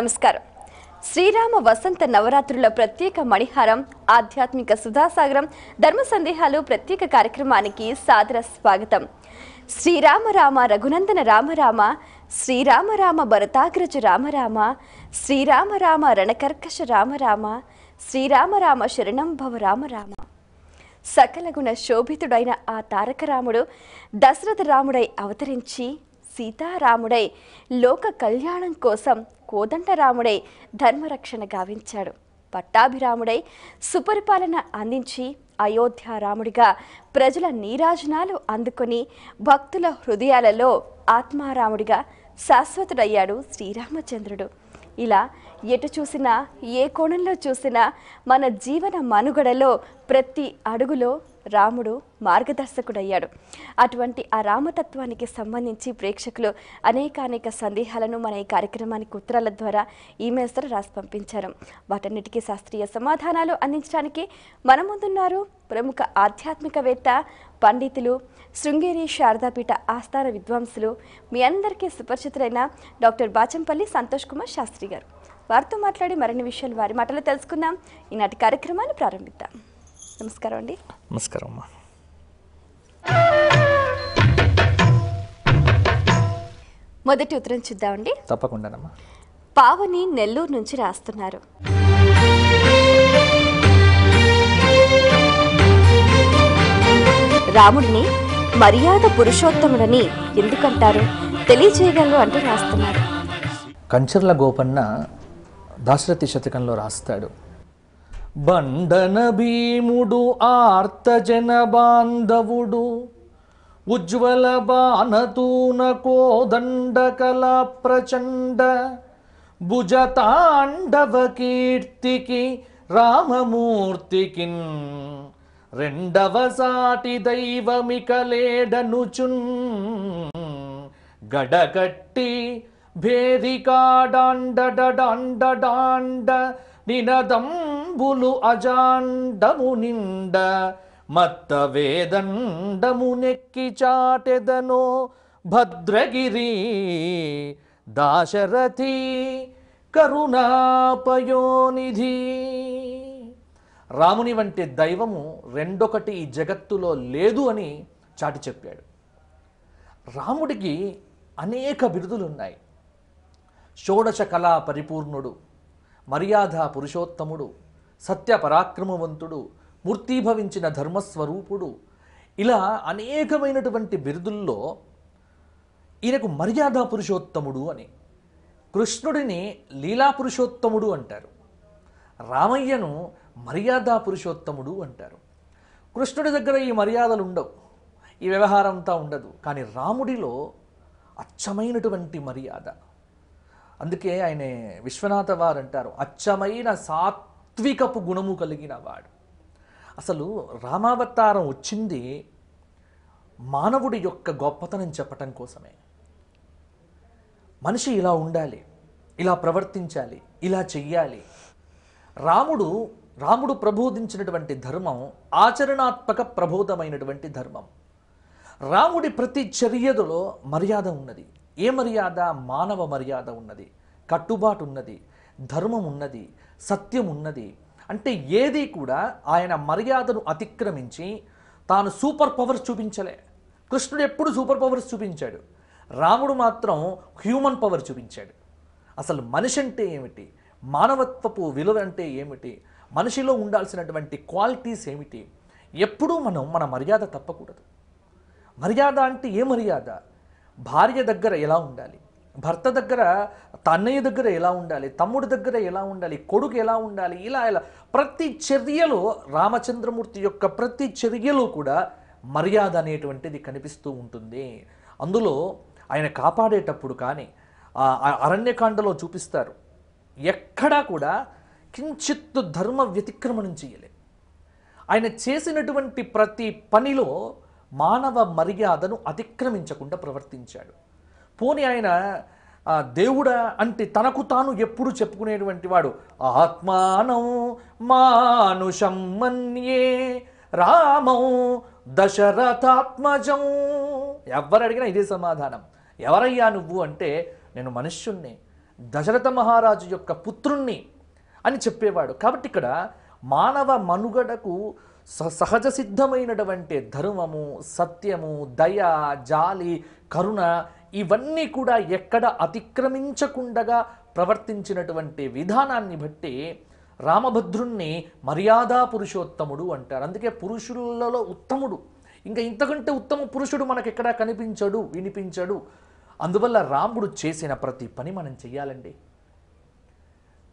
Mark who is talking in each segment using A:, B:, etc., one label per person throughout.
A: నమస్కారం శ్రీరామ వసంత నవరాత్రుల ప్రత్యేక మణిహారం ఆధ్యాత్మిక సుధాసాగరం ధర్మ సందేహాలు ప్రత్యేక కార్యక్రమానికి సాదర స్వాగతం శ్రీరామ రామ రఘునందన రామ రామ శ్రీరామ రామ భరతాగ్రజ రామ రామ శ్రీరామ రామ రణకర్కష రామ రామ శ్రీరామ రామ శరణం భవ రామ రామ సకల గుణ శోభితుడైన ఆ తారక రాముడు దశరథ రాముడై అవతరించి సీతారాముడై లోక కళ్యాణం కోసం కోదండరాముడై ధర్మరక్షణ గావించాడు పట్టాభిరాముడై సుపరిపాలన అందించి అయోధ్య రాముడిగా ప్రజల నీరాజనాలు అందుకొని భక్తుల హృదయాలలో ఆత్మారాముడిగా శాశ్వతుడయ్యాడు శ్రీరామచంద్రుడు ఇలా ఎటు చూసినా ఏ కోణంలో చూసినా మన జీవన మనుగడలో ప్రతి అడుగులో రాముడు మార్గదర్శకుడయ్యాడు అటువంటి ఆ రామతత్వానికి సంబంధించి ప్రేక్షకులు అనేక అనేక సందేహాలను మన ఈ కార్యక్రమానికి ఉత్తరాల ద్వారా ఈమెయిల్స్ ద్వారా రాసి పంపించారు వాటన్నిటికీ శాస్త్రీయ సమాధానాలు అందించడానికి మన ముందున్నారు ప్రముఖ ఆధ్యాత్మికవేత్త పండితులు శృంగేరి శారదాపీఠ ఆస్థాన విద్వాంసులు మీ అందరికీ సుపరిచితులైన డాక్టర్ బాచంపల్లి సంతోష్ కుమార్ శాస్త్రి గారు వారితో మాట్లాడి మరిన్ని విషయాలు వారి మాటలు తెలుసుకుందాం ఈనాటి కార్యక్రమాన్ని ప్రారంభిద్దాం నమస్కారం అండి నమస్కారం అమ్మా మొదటి ఉత్తరం చూద్దామండి తప్పకుండానమ్మా పావని నెల్లూరు నుంచి రాస్తున్నారు రాముడిని మర్యాద పురుషోత్తముడని ఎందుకంటారు తెలియచేయగలరు అంటూ రాస్తున్నారు
B: కంచర్ల గోపన్న దాశరథి శతకంలో రాస్తాడు బండన భీముడు ఆర్తజన బాంధవుడు ఉజ్వల బాణతూన కోదండ కళా ప్రచండ భుజతాండవ కీర్తికి రామమూర్తికిన్ రెండవ సాటి దైవమికలేడనుచున్ గడగట్టి భేదికాడాండ నినదం అంబులు అజాండము నిండ మత్త వేదండము నెక్కి చాటెదను భద్రగిరి దాశరథి కరుణాపయోనిధి రాముని వంటి దైవము రెండొకటి ఈ జగత్తులో లేదు అని చాటి చెప్పాడు రాముడికి అనేక బిరుదులు ఉన్నాయి షోడశ కళా పరిపూర్ణుడు మర్యాద పురుషోత్తముడు సత్య పరాక్రమవంతుడు మూర్తీభవించిన ధర్మస్వరూపుడు ఇలా అనేకమైనటువంటి బిరుదుల్లో ఈయనకు మర్యాద పురుషోత్తముడు అని కృష్ణుడిని లీలా పురుషోత్తముడు అంటారు రామయ్యను మర్యాద పురుషోత్తముడు అంటారు కృష్ణుడి దగ్గర ఈ మర్యాదలు ఉండవు ఈ వ్యవహారం అంతా ఉండదు కానీ రాముడిలో అచ్చమైనటువంటి మర్యాద అందుకే ఆయన విశ్వనాథ వారు అంటారు అచ్చమైన సాత్ సాత్వికపు గుణము కలిగిన వాడు అసలు రామావతారం వచ్చింది మానవుడి యొక్క గొప్పతనం చెప్పటం కోసమే మనిషి ఇలా ఉండాలి ఇలా ప్రవర్తించాలి ఇలా చెయ్యాలి రాముడు రాముడు ప్రబోధించినటువంటి ధర్మం ఆచరణాత్మక ప్రబోధమైనటువంటి ధర్మం రాముడి ప్రతి చర్యదలో మర్యాద ఉన్నది ఏ మర్యాద మానవ మర్యాద ఉన్నది కట్టుబాటు ఉన్నది ధర్మం ఉన్నది సత్యం ఉన్నది అంటే ఏది కూడా ఆయన మర్యాదను అతిక్రమించి తాను సూపర్ పవర్స్ చూపించలే కృష్ణుడు ఎప్పుడు సూపర్ పవర్స్ చూపించాడు రాముడు మాత్రం హ్యూమన్ పవర్ చూపించాడు అసలు మనిషి అంటే ఏమిటి మానవత్వపు విలువ అంటే ఏమిటి మనిషిలో ఉండాల్సినటువంటి క్వాలిటీస్ ఏమిటి ఎప్పుడూ మనం మన మర్యాద తప్పకూడదు మర్యాద అంటే ఏ మర్యాద భార్య దగ్గర ఎలా ఉండాలి భర్త దగ్గర తన్నయ్య దగ్గర ఎలా ఉండాలి తమ్ముడి దగ్గర ఎలా ఉండాలి కొడుకు ఎలా ఉండాలి ఇలా ఇలా ప్రతి చర్యలో రామచంద్రమూర్తి యొక్క ప్రతి చర్యలో కూడా మర్యాద అనేటువంటిది కనిపిస్తూ ఉంటుంది అందులో ఆయన కాపాడేటప్పుడు కానీ అరణ్యకాండలో చూపిస్తారు ఎక్కడా కూడా కించిత్తు ధర్మ వ్యతిక్రమణం చేయలే ఆయన చేసినటువంటి ప్రతి పనిలో మానవ మర్యాదను అతిక్రమించకుండా ప్రవర్తించాడు పోని ఆయన దేవుడా అంటే తనకు తాను ఎప్పుడు చెప్పుకునేటువంటి వాడు ఆత్మానం మానుషం మన్యే రామం దశరథాత్మజం ఎవరు అడిగినా ఇదే సమాధానం ఎవరయ్యా నువ్వు అంటే నేను మనుష్యుణ్ణి దశరథ మహారాజు యొక్క పుత్రుణ్ణి అని చెప్పేవాడు కాబట్టి ఇక్కడ మానవ మనుగడకు స సహజ సిద్ధమైనటువంటి ధర్మము సత్యము దయ జాలి కరుణ ఇవన్నీ కూడా ఎక్కడ అతిక్రమించకుండా ప్రవర్తించినటువంటి విధానాన్ని బట్టి రామభద్రుణ్ణి మర్యాదా పురుషోత్తముడు అంటారు అందుకే పురుషులలో ఉత్తముడు ఇంకా ఇంతకంటే ఉత్తమ పురుషుడు ఎక్కడ కనిపించడు వినిపించడు అందువల్ల రాముడు చేసిన ప్రతి పని మనం చెయ్యాలండి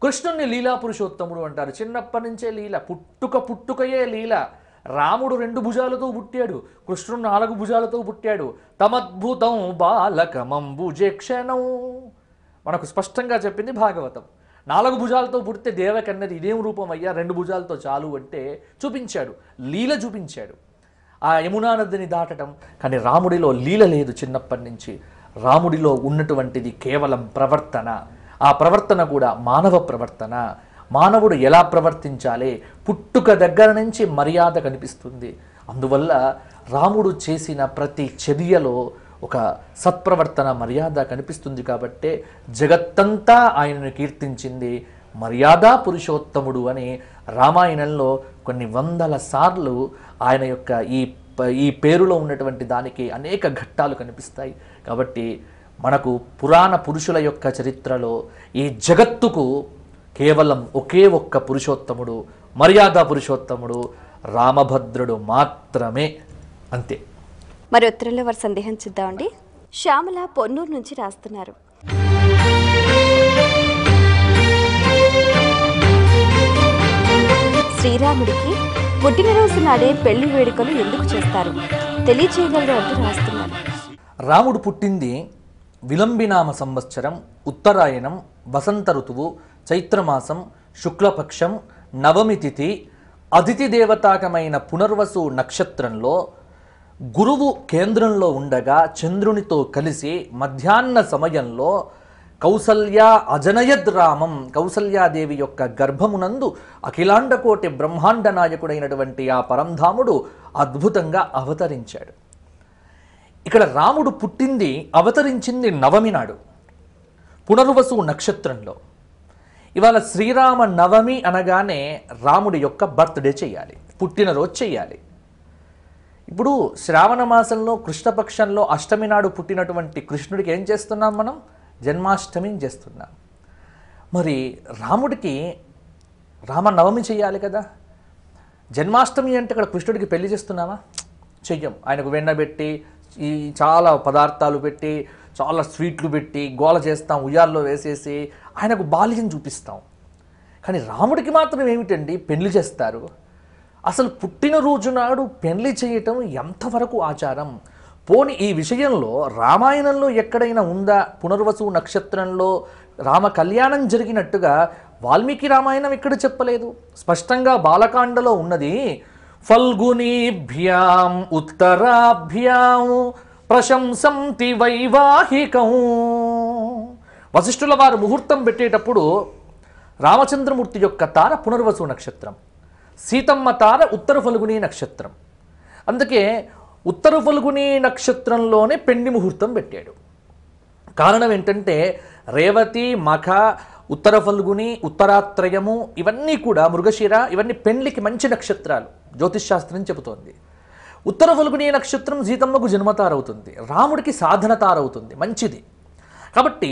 B: కృష్ణుణ్ణి లీలా పురుషోత్తముడు అంటారు చిన్నప్పటి నుంచే లీల పుట్టుక పుట్టుకయే లీల రాముడు రెండు భుజాలతో పుట్టాడు కృష్ణుడు నాలుగు భుజాలతో పుట్టాడు తమద్భుతం భుజే క్షణం మనకు స్పష్టంగా చెప్పింది భాగవతం నాలుగు భుజాలతో పుడితే దేవకన్నది ఇదేం రూపం అయ్యా రెండు భుజాలతో చాలు అంటే చూపించాడు లీల చూపించాడు ఆ యమునా నదిని దాటడం కానీ రాముడిలో లీల లేదు చిన్నప్పటి నుంచి రాముడిలో ఉన్నటువంటిది కేవలం ప్రవర్తన ఆ ప్రవర్తన కూడా మానవ ప్రవర్తన మానవుడు ఎలా ప్రవర్తించాలి పుట్టుక దగ్గర నుంచి మర్యాద కనిపిస్తుంది అందువల్ల రాముడు చేసిన ప్రతి చర్యలో ఒక సత్ప్రవర్తన మర్యాద కనిపిస్తుంది కాబట్టే జగత్తంతా ఆయనను కీర్తించింది మర్యాదా పురుషోత్తముడు అని రామాయణంలో కొన్ని వందల సార్లు ఆయన యొక్క ఈ ఈ పేరులో ఉన్నటువంటి దానికి అనేక ఘట్టాలు కనిపిస్తాయి కాబట్టి మనకు పురాణ పురుషుల యొక్క చరిత్రలో ఈ జగత్తుకు కేవలం ఒకే ఒక్క పురుషోత్తముడు మర్యాద పురుషోత్తముడు రామభద్రుడు మాత్రమే అంతే
A: మరి ఉత్తరంలో వారు సందేహం చూద్దామండి శ్యామల పొన్నూరు నుంచి రాస్తున్నారు శ్రీరాముడికి పుట్టినరోజు నాడే పెళ్లి వేడుకలు ఎందుకు చేస్తారు తెలియచేయగలరు అంటూ రాస్తున్నారు
B: రాముడు పుట్టింది విలంబినామ సంవత్సరం ఉత్తరాయణం వసంత ఋతువు చైత్రమాసం శుక్లపక్షం నవమి తిథి అతిథి దేవతాకమైన పునర్వసు నక్షత్రంలో గురువు కేంద్రంలో ఉండగా చంద్రునితో కలిసి మధ్యాహ్న సమయంలో కౌసల్య అజనయద్ రామం కౌసల్యాదేవి యొక్క గర్భమునందు అఖిలాండకోటి బ్రహ్మాండ నాయకుడైనటువంటి ఆ పరంధాముడు అద్భుతంగా అవతరించాడు ఇక్కడ రాముడు పుట్టింది అవతరించింది నవమి నాడు పునర్వసు నక్షత్రంలో ఇవాళ శ్రీరామ నవమి అనగానే రాముడి యొక్క బర్త్డే చేయాలి పుట్టినరోజు చేయాలి ఇప్పుడు శ్రావణ మాసంలో కృష్ణపక్షంలో అష్టమి నాడు పుట్టినటువంటి కృష్ణుడికి ఏం చేస్తున్నాం మనం జన్మాష్టమి చేస్తున్నాం మరి రాముడికి రామనవమి చేయాలి కదా జన్మాష్టమి అంటే ఇక్కడ కృష్ణుడికి పెళ్లి చేస్తున్నామా చెయ్యం ఆయనకు వెన్నబెట్టి ఈ చాలా పదార్థాలు పెట్టి చాలా స్వీట్లు పెట్టి గోల చేస్తాం ఉయ్యాల్లో వేసేసి ఆయనకు బాల్యం చూపిస్తాం కానీ రాముడికి మాత్రం ఏమిటండి పెళ్లి చేస్తారు అసలు పుట్టినరోజు నాడు పెళ్లి చేయటం ఎంతవరకు ఆచారం పోని ఈ విషయంలో రామాయణంలో ఎక్కడైనా ఉందా పునర్వసు నక్షత్రంలో రామ కళ్యాణం జరిగినట్టుగా వాల్మీకి రామాయణం ఎక్కడ చెప్పలేదు స్పష్టంగా బాలకాండలో ఉన్నది ఫల్గునీభ్యాం ఉత్తరాభ్యాం ప్రశంసంతి వైవాహికం వశిష్ఠుల వారు ముహూర్తం పెట్టేటప్పుడు రామచంద్రమూర్తి యొక్క తార పునర్వసు నక్షత్రం సీతమ్మ తార ఉత్తర ఫలుగుని నక్షత్రం అందుకే ఉత్తర ఫలుగుని నక్షత్రంలోనే పెండి ముహూర్తం పెట్టాడు కారణం ఏంటంటే రేవతి మఖ ఉత్తర ఫల్గుని ఉత్తరాత్రయము ఇవన్నీ కూడా మృగశిర ఇవన్నీ పెండ్లికి మంచి నక్షత్రాలు జ్యోతిష్ శాస్త్రం చెబుతోంది ఉత్తర ఫల్గుని నక్షత్రం సీతమ్మకు జన్మతారవుతుంది రాముడికి సాధన తారవుతుంది మంచిది కాబట్టి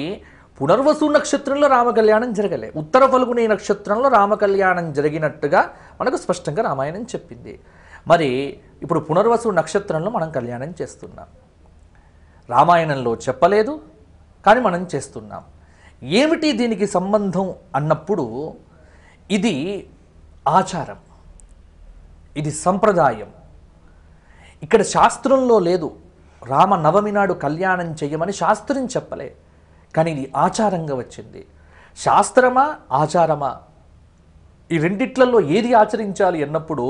B: పునర్వసు నక్షత్రంలో రామకళ్యాణం జరగలే ఉత్తర ఫల్గుని నక్షత్రంలో రామకళ్యాణం జరిగినట్టుగా మనకు స్పష్టంగా రామాయణం చెప్పింది మరి ఇప్పుడు పునర్వసు నక్షత్రంలో మనం కళ్యాణం చేస్తున్నాం రామాయణంలో చెప్పలేదు కానీ మనం చేస్తున్నాం ఏమిటి దీనికి సంబంధం అన్నప్పుడు ఇది ఆచారం ఇది సంప్రదాయం ఇక్కడ శాస్త్రంలో లేదు రామనవమి నాడు కళ్యాణం చేయమని శాస్త్రం చెప్పలే కానీ ఇది ఆచారంగా వచ్చింది శాస్త్రమా ఆచారమా ఈ రెండిట్లలో ఏది ఆచరించాలి అన్నప్పుడు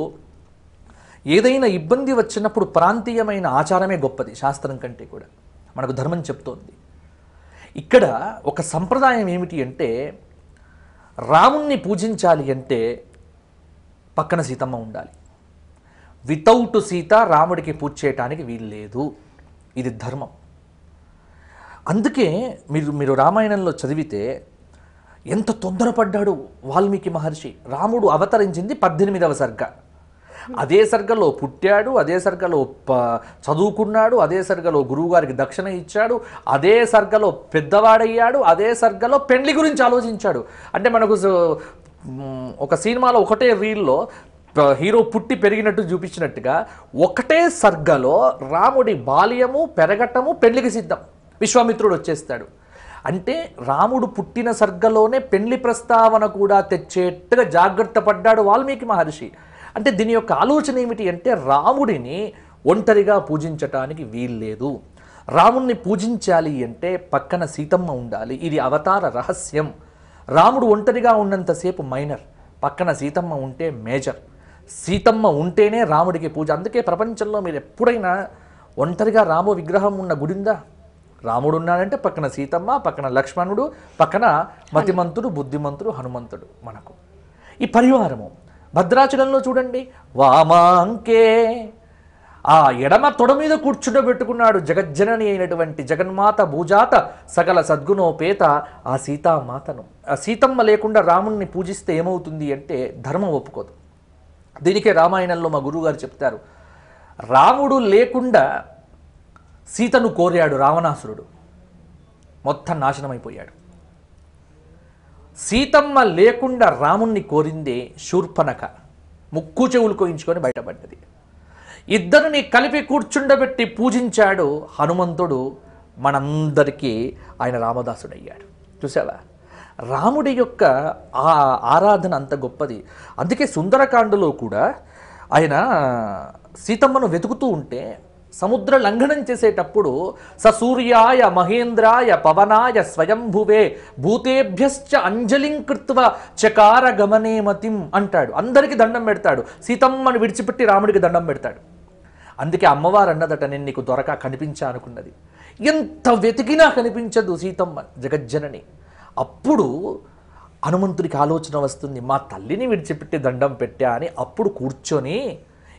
B: ఏదైనా ఇబ్బంది వచ్చినప్పుడు ప్రాంతీయమైన ఆచారమే గొప్పది శాస్త్రం కంటే కూడా మనకు ధర్మం చెప్తోంది ఇక్కడ ఒక సంప్రదాయం ఏమిటి అంటే రాముణ్ణి పూజించాలి అంటే పక్కన సీతమ్మ ఉండాలి వితౌట్ సీత రాముడికి పూజ చేయటానికి వీలు లేదు ఇది ధర్మం అందుకే మీరు మీరు రామాయణంలో చదివితే ఎంత తొందరపడ్డాడు వాల్మీకి మహర్షి రాముడు అవతరించింది పద్దెనిమిదవ సర్గ అదే సర్గలో పుట్టాడు అదే సర్గలో చదువుకున్నాడు అదే సర్గలో గురువుగారికి దక్షిణ ఇచ్చాడు అదే సర్గలో పెద్దవాడయ్యాడు అదే సర్గలో పెండ్లి గురించి ఆలోచించాడు అంటే మనకు ఒక సినిమాలో ఒకటే రీల్లో హీరో పుట్టి పెరిగినట్టు చూపించినట్టుగా ఒకటే సర్గలో రాముడి బాల్యము పెరగటము పెళ్లికి సిద్ధం విశ్వామిత్రుడు వచ్చేస్తాడు అంటే రాముడు పుట్టిన సర్గలోనే పెళ్లి ప్రస్తావన కూడా తెచ్చేట్టుగా జాగ్రత్త పడ్డాడు వాల్మీకి మహర్షి అంటే దీని యొక్క ఆలోచన ఏమిటి అంటే రాముడిని ఒంటరిగా పూజించటానికి వీల్లేదు రాముణ్ణి పూజించాలి అంటే పక్కన సీతమ్మ ఉండాలి ఇది అవతార రహస్యం రాముడు ఒంటరిగా ఉన్నంతసేపు మైనర్ పక్కన సీతమ్మ ఉంటే మేజర్ సీతమ్మ ఉంటేనే రాముడికి పూజ అందుకే ప్రపంచంలో మీరు ఎప్పుడైనా ఒంటరిగా రాము విగ్రహం ఉన్న గుడిందా రాముడు ఉన్నాడంటే పక్కన సీతమ్మ పక్కన లక్ష్మణుడు పక్కన మతిమంతుడు బుద్ధిమంతుడు హనుమంతుడు మనకు ఈ పరివారము భద్రాచలంలో చూడండి వామాంకే ఆ ఎడమ తొడ మీద కూర్చుండబెట్టుకున్నాడు జగజ్జనని అయినటువంటి జగన్మాత భూజాత సకల సద్గుణోపేత ఆ సీతామాతను ఆ సీతమ్మ లేకుండా రాముణ్ణి పూజిస్తే ఏమవుతుంది అంటే ధర్మం ఒప్పుకోదు దీనికే రామాయణంలో మా గురువుగారు చెప్తారు రాముడు లేకుండా సీతను కోరాడు రావణాసురుడు మొత్తం నాశనమైపోయాడు సీతమ్మ లేకుండా రాముణ్ణి కోరిందే శూర్పనక ముక్కు చెవులు కోయించుకొని బయటపడ్డది ఇద్దరిని కలిపి కూర్చుండబెట్టి పూజించాడు హనుమంతుడు మనందరికీ ఆయన రామదాసుడయ్యాడు చూసావా రాముడి యొక్క ఆ ఆరాధన అంత గొప్పది అందుకే సుందరకాండలో కూడా ఆయన సీతమ్మను వెతుకుతూ ఉంటే సముద్ర లంఘనం చేసేటప్పుడు ససూర్యాయ మహేంద్రాయ పవనాయ స్వయంభువే భూతేభ్యశ్చ అంజలిం కృత్వ చకార గమనేమతిం అంటాడు అందరికీ దండం పెడతాడు సీతమ్మను విడిచిపెట్టి రాముడికి దండం పెడతాడు అందుకే అమ్మవారు అన్నదట నేను నీకు దొరక కనిపించా అనుకున్నది ఎంత వెతికినా కనిపించదు సీతమ్మ జగజ్జనని అప్పుడు హనుమంతుడికి ఆలోచన వస్తుంది మా తల్లిని విడిచిపెట్టి దండం పెట్టా అని అప్పుడు కూర్చొని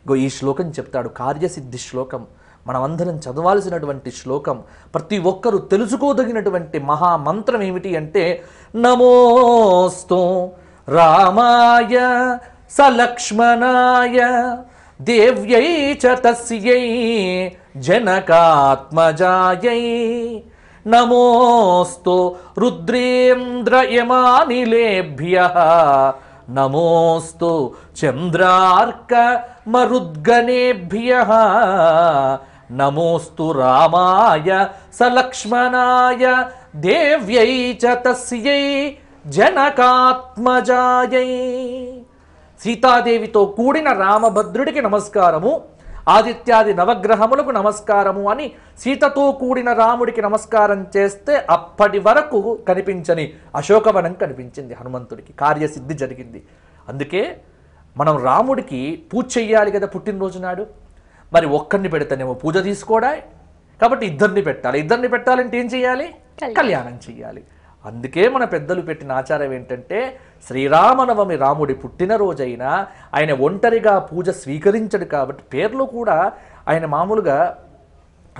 B: ఇగో ఈ శ్లోకం చెప్తాడు కార్యసిద్ధి శ్లోకం మనమందరం చదవాల్సినటువంటి శ్లోకం ప్రతి ఒక్కరూ తెలుసుకోదగినటువంటి మహామంత్రం ఏమిటి అంటే నమోస్తో రామాయ సలక్ష్మణాయ దేవ్యై చ తస్యై జనకాత్మజాయై నమోస్తు రుద్రేంద్ర యమానిలేభ్య నమోస్తు చంద్రార్క మరుద్గణేభ్య నమోస్తు రామాయ సలక్ష్మణాయ దేవ్యై తస్యై జనకాత్మజాయై సీతాదేవితో కూడిన రామభద్రుడికి నమస్కారము ఆదిత్యాది నవగ్రహములకు నమస్కారము అని సీతతో కూడిన రాముడికి నమస్కారం చేస్తే అప్పటి వరకు కనిపించని అశోకవనం కనిపించింది హనుమంతుడికి కార్యసిద్ధి జరిగింది అందుకే మనం రాముడికి పూజ చెయ్యాలి కదా పుట్టినరోజు నాడు మరి ఒక్కరిని పెడతానేమో పూజ తీసుకోడా కాబట్టి ఇద్దరిని పెట్టాలి ఇద్దరిని పెట్టాలంటే ఏం చేయాలి కళ్యాణం చేయాలి అందుకే మన పెద్దలు పెట్టిన ఆచారం ఏంటంటే శ్రీరామనవమి రాముడి పుట్టినరోజైనా ఆయన ఒంటరిగా పూజ స్వీకరించడు కాబట్టి పేర్లు కూడా ఆయన మామూలుగా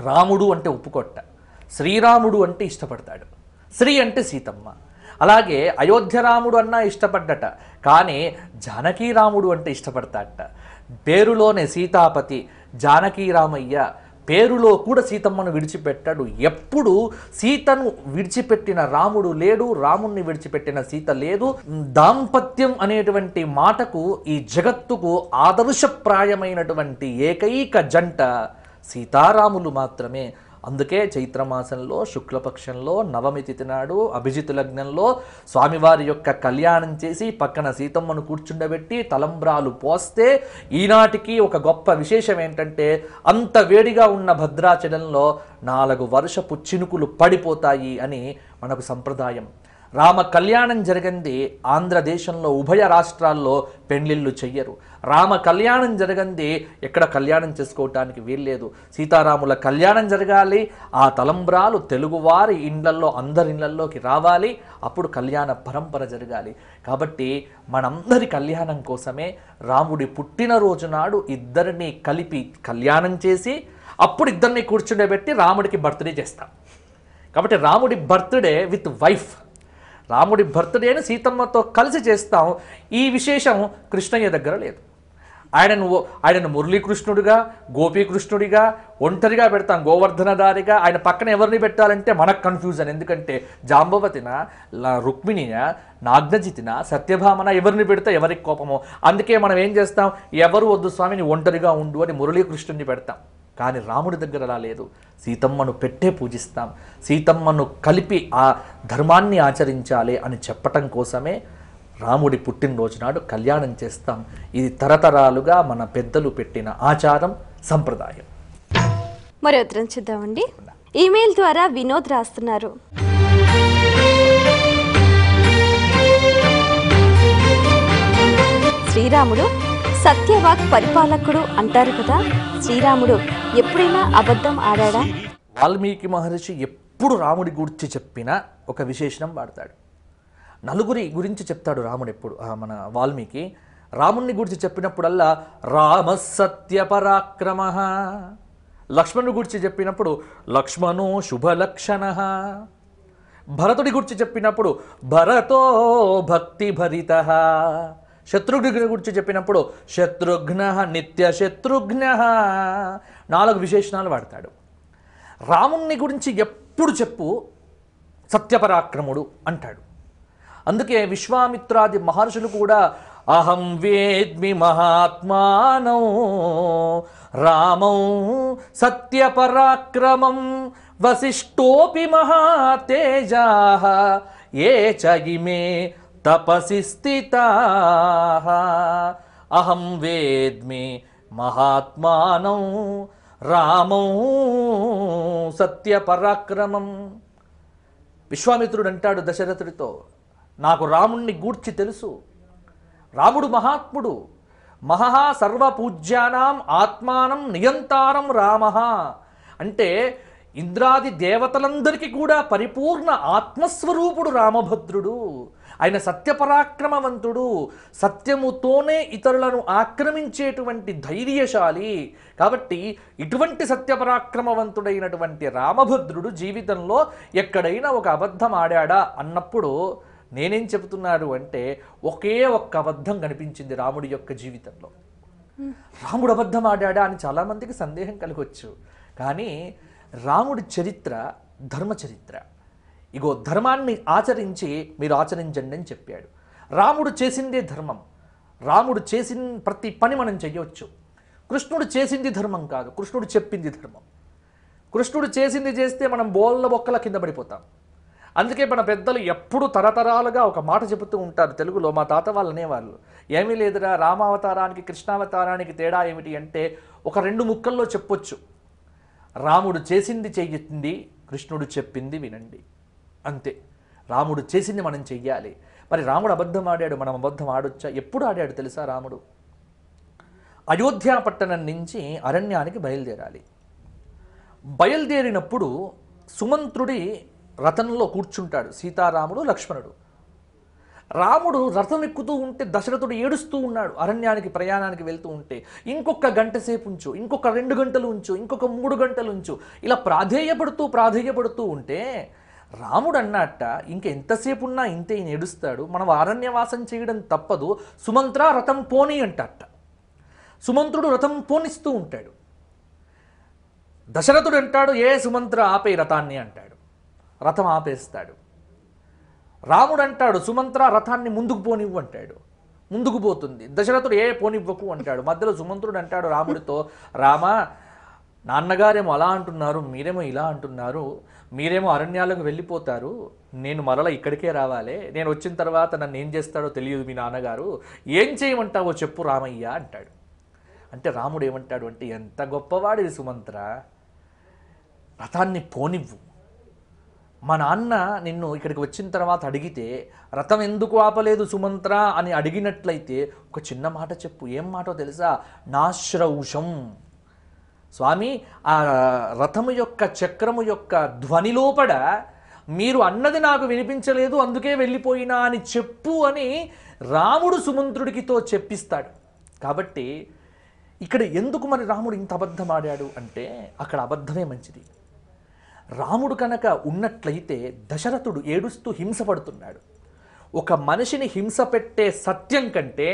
B: రాముడు అంటే ఒప్పుకొట్ట శ్రీరాముడు అంటే ఇష్టపడతాడు శ్రీ అంటే సీతమ్మ అలాగే అయోధ్య రాముడు అన్నా ఇష్టపడ్డట కానీ జానకీరాముడు అంటే ఇష్టపడతాడట పేరులోనే సీతాపతి జానకీరామయ్య పేరులో కూడా సీతమ్మను విడిచిపెట్టాడు ఎప్పుడు సీతను విడిచిపెట్టిన రాముడు లేడు రాముణ్ణి విడిచిపెట్టిన సీత లేదు దాంపత్యం అనేటువంటి మాటకు ఈ జగత్తుకు ఆదర్శప్రాయమైనటువంటి ఏకైక జంట సీతారాములు మాత్రమే అందుకే చైత్రమాసంలో శుక్లపక్షంలో నవమి తిథి నాడు అభిజితు లగ్నంలో స్వామివారి యొక్క కళ్యాణం చేసి పక్కన సీతమ్మను కూర్చుండబెట్టి తలంబ్రాలు పోస్తే ఈనాటికి ఒక గొప్ప విశేషం ఏంటంటే అంత వేడిగా ఉన్న భద్రాచలంలో నాలుగు వర్షపు చినుకులు పడిపోతాయి అని మనకు సంప్రదాయం రామ కళ్యాణం జరిగింది ఆంధ్రదేశంలో ఉభయ రాష్ట్రాల్లో పెండ్లిళ్ళు చెయ్యరు రామ కళ్యాణం జరగంది ఎక్కడ కళ్యాణం చేసుకోవటానికి వీల్లేదు సీతారాముల కళ్యాణం జరగాలి ఆ తలంబ్రాలు తెలుగువారి ఇండ్లల్లో అందరి ఇండ్లల్లోకి రావాలి అప్పుడు కళ్యాణ పరంపర జరగాలి కాబట్టి మనందరి కళ్యాణం కోసమే రాముడి పుట్టినరోజు నాడు ఇద్దరిని కలిపి కళ్యాణం చేసి అప్పుడు ఇద్దరిని కూర్చుండబెట్టి రాముడికి బర్త్డే చేస్తాం కాబట్టి రాముడి బర్త్డే విత్ వైఫ్ రాముడి అని సీతమ్మతో కలిసి చేస్తాం ఈ విశేషం కృష్ణయ్య దగ్గర లేదు ఆయనను ఆయనను మురళీకృష్ణుడిగా గోపీకృష్ణుడిగా ఒంటరిగా పెడతాం గోవర్ధనదారిగా ఆయన పక్కన ఎవరిని పెట్టాలంటే మనకు కన్ఫ్యూజన్ ఎందుకంటే జాంబవతిన రుక్మిణిన నాగ్నజితిన సత్యభామన ఎవరిని పెడితే ఎవరికి కోపమో అందుకే మనం ఏం చేస్తాం ఎవరు వద్దు స్వామిని ఒంటరిగా ఉండు అని మురళీకృష్ణుడిని పెడతాం కానీ రాముడి దగ్గర అలా లేదు సీతమ్మను పెట్టే పూజిస్తాం సీతమ్మను కలిపి ఆ ధర్మాన్ని ఆచరించాలి అని చెప్పటం కోసమే రాముడి పుట్టినరోజు నాడు కళ్యాణం చేస్తాం ఇది తరతరాలుగా మన పెద్దలు పెట్టిన ఆచారం సంప్రదాయం
A: మరి ఉత్తరం చూద్దామండి ఈమెయిల్ ద్వారా వినోద్ రాస్తున్నారు శ్రీరాముడు సత్యవాక్ పరిపాలకుడు అంటారు కదా శ్రీరాముడు ఎప్పుడైనా అబద్ధం ఆడా వాల్మీకి మహర్షి
B: ఎప్పుడు రాముడి గురించి చెప్పినా ఒక విశేషణం వాడతాడు నలుగురి గురించి చెప్తాడు రాముడు ఎప్పుడు మన వాల్మీకి రాముణ్ణి గురించి చెప్పినప్పుడల్లా రామ సత్య పరాక్రమ లక్ష్మణుడి గురించి చెప్పినప్పుడు లక్ష్మణో శుభలక్షణ భరతుడి గురించి చెప్పినప్పుడు భరతో భక్తి భరిత శత్రుఘ్న గురించి చెప్పినప్పుడు శత్రుఘ్న నిత్య శత్రుఘ్న నాలుగు విశేషణాలు వాడతాడు రాముణ్ణి గురించి ఎప్పుడు చెప్పు సత్యపరాక్రముడు అంటాడు అందుకే విశ్వామిత్రాది మహర్షులు కూడా అహం వేద్మి మహాత్మానం రామం సత్యపరాక్రమం వశిష్టోపి మహాతేజా ఏ చగిమే తపసి స్థిత అహం వేద్మి మహాత్మానం రామం సత్యపరాక్రమం విశ్వామిత్రుడు అంటాడు దశరథుడితో నాకు రాముణ్ణి గూడ్చి తెలుసు రాముడు మహాత్ముడు మహా సర్వపూజ్యానాం ఆత్మానం నియంతారం రామ అంటే ఇంద్రాది దేవతలందరికీ కూడా పరిపూర్ణ ఆత్మస్వరూపుడు రామభద్రుడు ఆయన సత్యపరాక్రమవంతుడు సత్యముతోనే ఇతరులను ఆక్రమించేటువంటి ధైర్యశాలి కాబట్టి ఇటువంటి సత్యపరాక్రమవంతుడైనటువంటి రామభద్రుడు జీవితంలో ఎక్కడైనా ఒక అబద్ధం ఆడాడా అన్నప్పుడు నేనేం చెబుతున్నాడు అంటే ఒకే ఒక్క అబద్ధం కనిపించింది రాముడి యొక్క జీవితంలో రాముడు అబద్ధం ఆడాడా అని చాలామందికి సందేహం కలగవచ్చు కానీ రాముడి చరిత్ర ధర్మ చరిత్ర ఇగో ధర్మాన్ని ఆచరించి మీరు ఆచరించండి అని చెప్పాడు రాముడు చేసిందే ధర్మం రాముడు చేసిన ప్రతి పని మనం చేయవచ్చు కృష్ణుడు చేసింది ధర్మం కాదు కృష్ణుడు చెప్పింది ధర్మం కృష్ణుడు చేసింది చేస్తే మనం బోళ్ళ బొక్కల కింద పడిపోతాం అందుకే మన పెద్దలు ఎప్పుడు తరతరాలుగా ఒక మాట చెబుతూ ఉంటారు తెలుగులో మా తాత వాళ్ళు అనేవాళ్ళు ఏమీ లేదురా రామావతారానికి కృష్ణావతారానికి తేడా ఏమిటి అంటే ఒక రెండు ముక్కల్లో చెప్పొచ్చు రాముడు చేసింది చెయ్యండి కృష్ణుడు చెప్పింది వినండి అంతే రాముడు చేసింది మనం చెయ్యాలి మరి రాముడు అబద్ధం ఆడాడు మనం అబద్ధం ఆడొచ్చా ఎప్పుడు ఆడాడు తెలుసా రాముడు అయోధ్య పట్టణం నుంచి అరణ్యానికి బయలుదేరాలి బయలుదేరినప్పుడు సుమంత్రుడి రథంలో కూర్చుంటాడు సీతారాముడు లక్ష్మణుడు రాముడు రథం ఎక్కుతూ ఉంటే దశరథుడు ఏడుస్తూ ఉన్నాడు అరణ్యానికి ప్రయాణానికి వెళ్తూ ఉంటే ఇంకొక గంట సేపు ఉంచు ఇంకొక రెండు గంటలు ఉంచు ఇంకొక మూడు గంటలు ఉంచు ఇలా ప్రాధేయపడుతూ ప్రాధేయపడుతూ ఉంటే రాముడు అన్నట్ట ఇంకెంతసేపు ఉన్నా ఇంతే ఈయన ఏడుస్తాడు మనం అరణ్యవాసం చేయడం తప్పదు సుమంత్ర రథం పోని అంటట సుమంత్రుడు రథం పోనిస్తూ ఉంటాడు దశరథుడు అంటాడు ఏ సుమంత్ర ఆపే రథాన్ని అంటాడు రథం ఆపేస్తాడు రాముడు అంటాడు సుమంత్ర రథాన్ని ముందుకు పోనివ్వు అంటాడు ముందుకు పోతుంది దశరథుడు ఏ పోనివ్వకు అంటాడు మధ్యలో సుమంత్రుడు అంటాడు రాముడితో రామ నాన్నగారేమో అలా అంటున్నారు మీరేమో ఇలా అంటున్నారు మీరేమో అరణ్యాలకు వెళ్ళిపోతారు నేను మరలా ఇక్కడికే రావాలి నేను వచ్చిన తర్వాత నన్ను ఏం చేస్తాడో తెలియదు మీ నాన్నగారు ఏం చేయమంటావో చెప్పు రామయ్య అంటాడు అంటే రాముడు ఏమంటాడు అంటే ఎంత గొప్పవాడిది సుమంత్ర రథాన్ని పోనివ్వు మా నాన్న నిన్ను ఇక్కడికి వచ్చిన తర్వాత అడిగితే రథం ఎందుకు ఆపలేదు సుమంత్ర అని అడిగినట్లయితే ఒక చిన్న మాట చెప్పు ఏం మాటో తెలుసా నాశ్రౌషం స్వామి ఆ రథము యొక్క చక్రము యొక్క ధ్వని లోపడ మీరు అన్నది నాకు వినిపించలేదు అందుకే వెళ్ళిపోయినా అని చెప్పు అని రాముడు సుమంత్రుడికితో చెప్పిస్తాడు కాబట్టి ఇక్కడ ఎందుకు మరి రాముడు ఇంత అబద్ధం ఆడాడు అంటే అక్కడ అబద్ధమే మంచిది రాముడు కనుక ఉన్నట్లయితే దశరథుడు ఏడుస్తూ హింసపడుతున్నాడు ఒక మనిషిని హింస పెట్టే సత్యం కంటే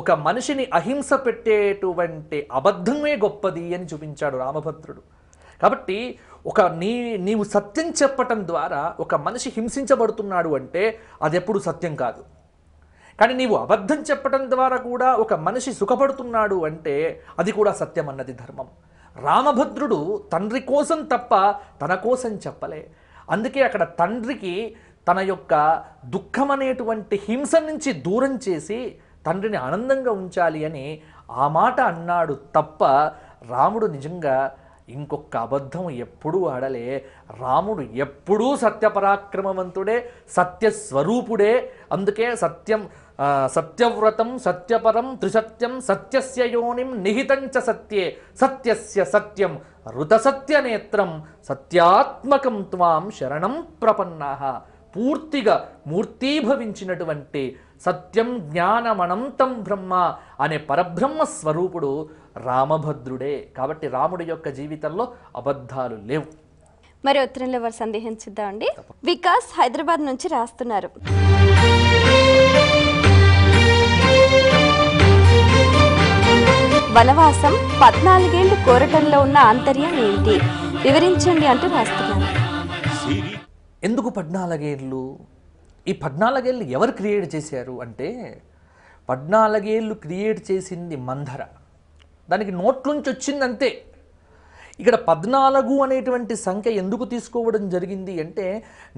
B: ఒక మనిషిని అహింస పెట్టేటువంటి అబద్ధమే గొప్పది అని చూపించాడు రామభద్రుడు కాబట్టి ఒక నీ నీవు సత్యం చెప్పటం ద్వారా ఒక మనిషి హింసించబడుతున్నాడు అంటే అది ఎప్పుడు సత్యం కాదు కానీ నీవు అబద్ధం చెప్పటం ద్వారా కూడా ఒక మనిషి సుఖపడుతున్నాడు అంటే అది కూడా సత్యం అన్నది ధర్మం రామభద్రుడు తండ్రి కోసం తప్ప తన కోసం చెప్పలే అందుకే అక్కడ తండ్రికి తన యొక్క దుఃఖం అనేటువంటి హింస నుంచి దూరం చేసి తండ్రిని ఆనందంగా ఉంచాలి అని ఆ మాట అన్నాడు తప్ప రాముడు నిజంగా ఇంకొక అబద్ధం ఎప్పుడూ ఆడలే రాముడు ఎప్పుడూ సత్యపరాక్రమవంతుడే సత్యస్వరూపుడే అందుకే సత్యం సత్యవ్రతం సత్యపరం త్రిసత్యం సత్యస్య యోనిం నిహితంచ సత్యే సత్యస్య సత్యం రుతసత్యనేత్రం సత్యాత్మకం త్వాం శరణం ప్రపన్నాహ పూర్తిగా మూర్తీభవించినటువంటి సత్యం జ్ఞానమనంతం బ్రహ్మ అనే పరబ్రహ్మ స్వరూపుడు రామభద్రుడే కాబట్టి రాముడి యొక్క జీవితంలో అబద్ధాలు లేవు
A: మరి ఉత్తరంలో వారు సందేహించిద్దామండి వికాస్ హైదరాబాద్ నుంచి రాస్తున్నారు వనవాసం పద్నాలుగేళ్లు కోరటంలో ఉన్న ఆంతర్యం ఏంటి వివరించండి అంటూ రాస్తున్నాను
B: ఎందుకు పద్నాలుగేళ్ళు ఈ పద్నాలుగేళ్ళు ఎవరు క్రియేట్ చేశారు అంటే పద్నాలుగేళ్ళు క్రియేట్ చేసింది మంధర దానికి నోట్లుంచి వచ్చిందంతే ఇక్కడ పద్నాలుగు అనేటువంటి సంఖ్య ఎందుకు తీసుకోవడం జరిగింది అంటే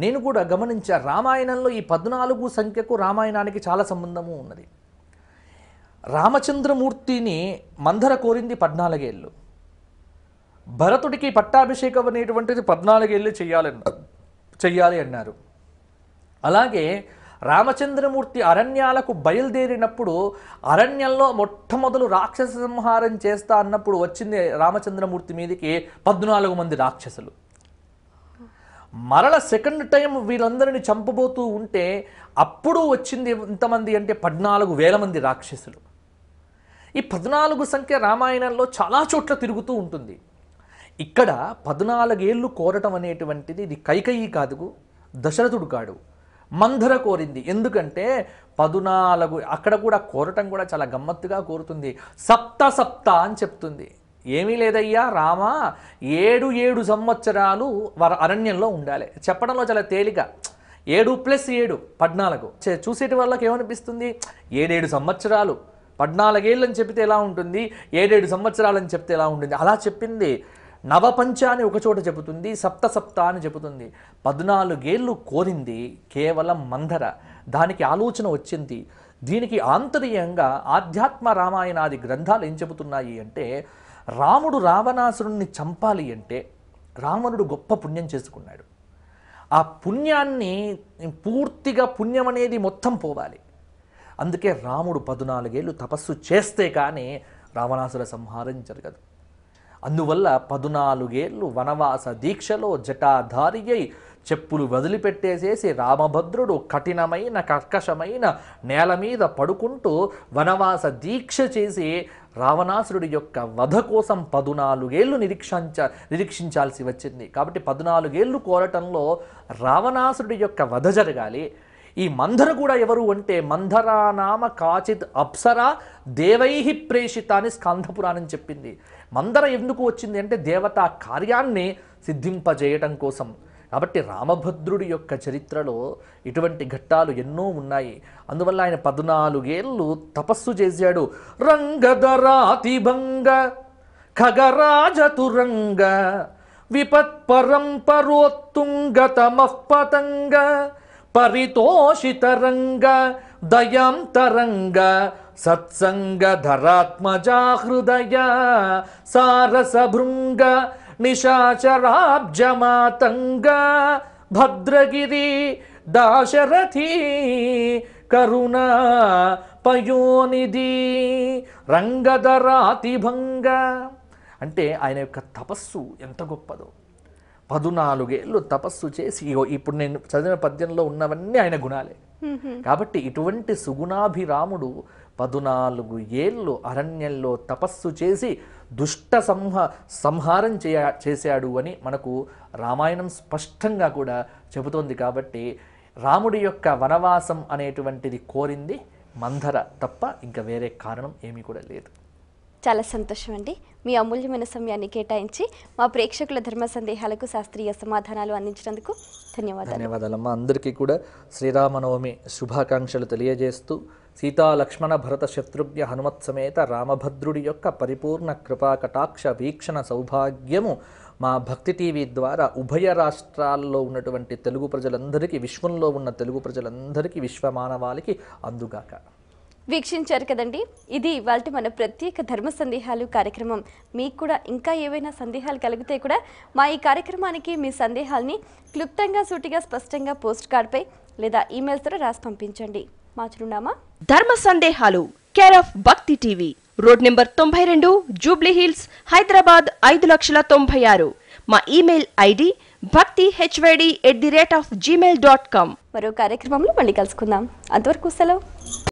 B: నేను కూడా గమనించా రామాయణంలో ఈ పద్నాలుగు సంఖ్యకు రామాయణానికి చాలా సంబంధము ఉన్నది రామచంద్రమూర్తిని మందర కోరింది పద్నాలుగేళ్ళు భరతుడికి పట్టాభిషేకం అనేటువంటిది పద్నాలుగేళ్ళు చేయాలని చెయ్యాలి అన్నారు అలాగే రామచంద్రమూర్తి అరణ్యాలకు బయలుదేరినప్పుడు అరణ్యంలో మొట్టమొదలు రాక్షస సంహారం చేస్తా అన్నప్పుడు వచ్చింది రామచంద్రమూర్తి మీదకి పద్నాలుగు మంది రాక్షసులు మరల సెకండ్ టైం వీళ్ళందరినీ చంపబోతూ ఉంటే అప్పుడు వచ్చింది ఎంతమంది అంటే పద్నాలుగు వేల మంది రాక్షసులు ఈ పద్నాలుగు సంఖ్య రామాయణంలో చాలా చోట్ల తిరుగుతూ ఉంటుంది ఇక్కడ పద్నాలుగేళ్ళు కోరటం అనేటువంటిది ఇది కైకయి కాదు దశరథుడు కాడు మంధర కోరింది ఎందుకంటే పదునాలుగు అక్కడ కూడా కోరటం కూడా చాలా గమ్మత్తుగా కోరుతుంది సప్త సప్త అని చెప్తుంది ఏమీ లేదయ్యా రామ ఏడు ఏడు సంవత్సరాలు వారు అరణ్యంలో ఉండాలి చెప్పడంలో చాలా తేలిక ఏడు ప్లస్ ఏడు పద్నాలుగు చూసేటి వాళ్ళకి ఏమనిపిస్తుంది ఏడేడు సంవత్సరాలు అని చెప్తే ఎలా ఉంటుంది ఏడేడు సంవత్సరాలని చెప్తే ఎలా ఉంటుంది అలా చెప్పింది నవపంచ అని ఒకచోట చెబుతుంది సప్త సప్త అని చెబుతుంది పద్నాలుగేళ్ళు కోరింది కేవలం మందర దానికి ఆలోచన వచ్చింది దీనికి ఆంతర్యంగా ఆధ్యాత్మ రామాయణాది గ్రంథాలు ఏం చెబుతున్నాయి అంటే రాముడు రావణాసురుణ్ణి చంపాలి అంటే రావణుడు గొప్ప పుణ్యం చేసుకున్నాడు ఆ పుణ్యాన్ని పూర్తిగా పుణ్యం అనేది మొత్తం పోవాలి అందుకే రాముడు పద్నాలుగేళ్ళు తపస్సు చేస్తే కానీ రావణాసుర సంహారం జరగదు అందువల్ల పద్నాలుగేళ్ళు వనవాస దీక్షలో జటాధారి అయి చెప్పులు వదిలిపెట్టేసేసి రామభద్రుడు కఠినమైన కర్కశమైన నేల మీద పడుకుంటూ వనవాస దీక్ష చేసి రావణాసురుడి యొక్క వధ కోసం పదునాలుగేళ్లు నిరీక్షించ నిరీక్షించాల్సి వచ్చింది కాబట్టి పదునాలుగేళ్ళు కోరటంలో రావణాసురుడి యొక్క వధ జరగాలి ఈ మంధర కూడా ఎవరు అంటే మంధరానామ కాచిత్ అప్సర దేవై ప్రేషిత అని స్కంధపురాణం చెప్పింది మందర ఎందుకు వచ్చింది అంటే దేవతా కార్యాన్ని సిద్ధింపజేయటం కోసం కాబట్టి రామభద్రుడి యొక్క చరిత్రలో ఇటువంటి ఘట్టాలు ఎన్నో ఉన్నాయి అందువల్ల ఆయన పద్నాలుగేళ్ళు తపస్సు చేశాడు రంగధరాతిభంగ ఖగరాజతురంగ విపత్పరం పరోత్తుంగ పతంగ పరితోషితరంగ దయం తరంగ సత్సంగ ధరాత్మజాహృదయ సారసభృంగ నిశాచరాబ్జమాతంగ భద్రగిరి దాశరథి కరుణ పయోనిధి రంగధరాతిభంగ అంటే ఆయన యొక్క తపస్సు ఎంత గొప్పదో పదునాలుగేళ్ళు తపస్సు చేసి ఇప్పుడు నేను చదివిన పద్యంలో ఉన్నవన్నీ ఆయన గుణాలే కాబట్టి ఇటువంటి సుగుణాభిరాముడు పదునాలుగు ఏళ్ళు అరణ్యంలో తపస్సు చేసి దుష్ట సంహ సంహారం చేయ చేశాడు అని మనకు రామాయణం స్పష్టంగా కూడా చెబుతోంది కాబట్టి రాముడి యొక్క వనవాసం అనేటువంటిది కోరింది మంధర తప్ప ఇంకా వేరే కారణం ఏమీ కూడా లేదు
A: చాలా సంతోషం అండి మీ అమూల్యమైన సమయాన్ని కేటాయించి మా ప్రేక్షకుల ధర్మ సందేహాలకు శాస్త్రీయ సమాధానాలు అందించినందుకు ధన్యవాదాలు
B: ధన్యవాదాలమ్మా అందరికీ కూడా శ్రీరామనవమి శుభాకాంక్షలు తెలియజేస్తూ సీతాలక్ష్మణ భరత శత్రుఘ్న హనుమత్ సమేత రామభద్రుడి యొక్క పరిపూర్ణ కృపా కటాక్ష వీక్షణ సౌభాగ్యము మా భక్తి టీవీ ద్వారా ఉభయ రాష్ట్రాల్లో ఉన్నటువంటి తెలుగు ప్రజలందరికీ విశ్వంలో ఉన్న తెలుగు ప్రజలందరికీ విశ్వమానవాళికి అందుగాక
A: వీక్షించారు కదండి ఇది ఇవాళ మన ప్రత్యేక ధర్మ సందేహాలు కార్యక్రమం మీకు కూడా ఇంకా ఏవైనా సందేహాలు కలిగితే కూడా మా ఈ కార్యక్రమానికి మీ సందేహాలని క్లుప్తంగా సూటిగా స్పష్టంగా పోస్ట్ కార్డ్పై లేదా ఈమెయిల్ ద్వారా రాసి పంపించండి మా చిరునామా ధర్మ సందేహాలు care of Bhakti TV road number తొంభై రెండు జూబ్లీ హిల్స్ హైదరాబాద్ ఐదు లక్షల తొంభై ఆరు మా email ID Bhakti HYD at the rate of Gmail dot com మరో కార్యక్రమంలో మళ్ళీ కలుసుకుందాం అంతవరకు సెలవు